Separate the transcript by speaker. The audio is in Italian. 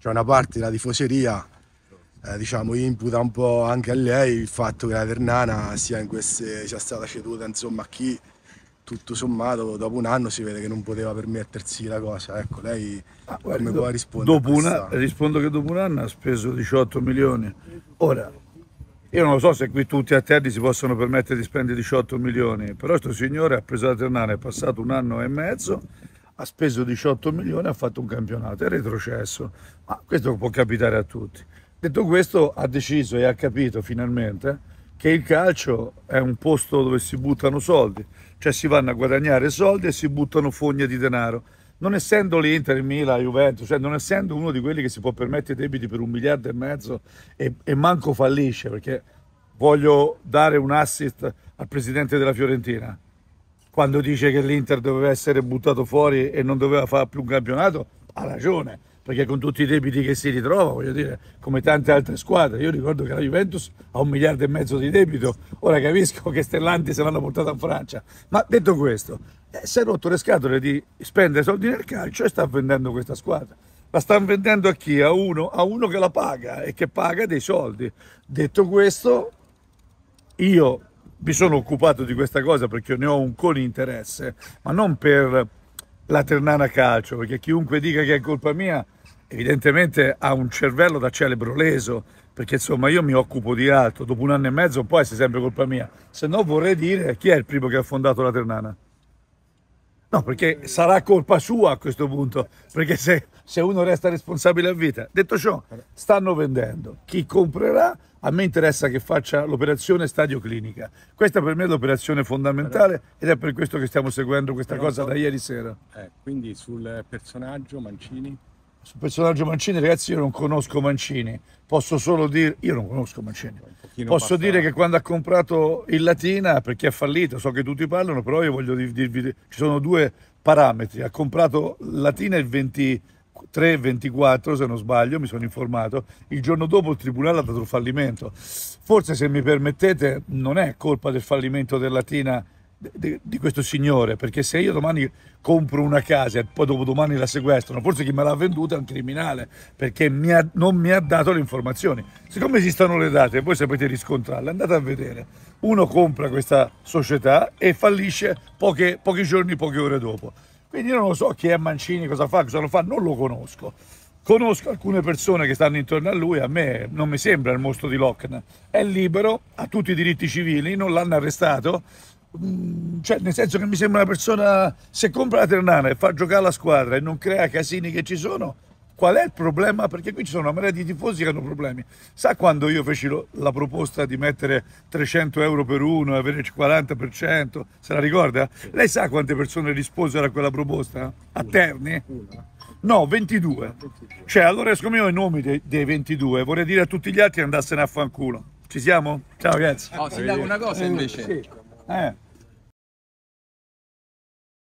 Speaker 1: c'è una parte della tifoseria eh, diciamo, imputa un po' anche a lei il fatto che la Ternana sia, queste, sia stata ceduta insomma, a chi tutto sommato dopo un anno si vede che non poteva permettersi la cosa. Ecco, lei ah, guarda, come do, può rispondere? Una, rispondo che dopo un anno ha speso 18 milioni. Ora, io non lo so se qui tutti a Terni si possono permettere di spendere 18 milioni, però questo signore ha preso la Ternana, è passato un anno e mezzo ha speso 18 milioni, ha fatto un campionato, è retrocesso, ma questo può capitare a tutti. Detto questo, ha deciso e ha capito finalmente che il calcio è un posto dove si buttano soldi, cioè si vanno a guadagnare soldi e si buttano fogne di denaro. Non essendo l'Inter, il Milan, la Juventus, cioè non essendo uno di quelli che si può permettere debiti per un miliardo e mezzo e, e manco fallisce, perché voglio dare un assist al presidente della Fiorentina quando dice che l'Inter doveva essere buttato fuori e non doveva fare più un campionato, ha ragione, perché con tutti i debiti che si ritrova, voglio dire, come tante altre squadre, io ricordo che la Juventus ha un miliardo e mezzo di debito, ora capisco che Stellanti se l'hanno portata in Francia, ma detto questo, eh, si è rotto le scatole di spendere soldi nel calcio e sta vendendo questa squadra. La stanno vendendo a chi? A uno, a uno che la paga e che paga dei soldi. Detto questo, io mi sono occupato di questa cosa perché ne ho un con interesse, ma non per la Ternana Calcio, perché chiunque dica che è colpa mia, evidentemente ha un cervello da celebro leso, perché insomma io mi occupo di altro, dopo un anno e mezzo poi è sempre colpa mia, se no vorrei dire chi è il primo che ha fondato la Ternana. No, perché sarà colpa sua a questo punto, perché se, se uno resta responsabile a vita. Detto ciò, stanno vendendo. Chi comprerà a me interessa che faccia l'operazione stadio clinica. Questa per me è l'operazione fondamentale ed è per questo che stiamo seguendo questa cosa da ieri sera. Eh, quindi sul personaggio Mancini? sul personaggio Mancini, ragazzi, io non conosco Mancini, posso solo dire, io non conosco Mancini, posso bastante. dire che quando ha comprato il Latina, perché ha fallito, so che tutti parlano, però io voglio dirvi, ci sono due parametri, ha comprato Latina il 23, 24 se non sbaglio, mi sono informato, il giorno dopo il Tribunale ha dato il fallimento, forse se mi permettete non è colpa del fallimento del Latina di, di, questo signore, perché se io domani compro una casa e poi dopo domani la sequestrano, forse chi me l'ha venduta è un criminale, perché mi ha, non mi ha dato le informazioni. Siccome esistono le date voi sapete riscontrarle, andate a vedere. Uno compra questa società e fallisce poche, pochi giorni, poche ore dopo. Quindi io non lo so chi è Mancini, cosa fa, cosa lo fa, non lo conosco. Conosco alcune persone che stanno intorno a lui, a me non mi sembra il mostro di Lochner. È libero, ha tutti i diritti civili, non l'hanno arrestato, Mm, cioè, nel senso che mi sembra una persona se compra la Ternana e fa giocare la squadra e non crea casini che ci sono qual è il problema? Perché qui ci sono una marea di tifosi che hanno problemi. Sa quando io feci lo, la proposta di mettere 300 euro per uno e avere il 40%, se la ricorda? Sì. Lei sa quante persone risposero a quella proposta? A Terni? No, 22. Ah, cioè, allora esco io i nomi dei, dei 22, vorrei dire a tutti gli altri che andassene a fanculo. Ci siamo? Ciao ragazzi. Oh, si dà una cosa eh, invece. Sì. Yeah.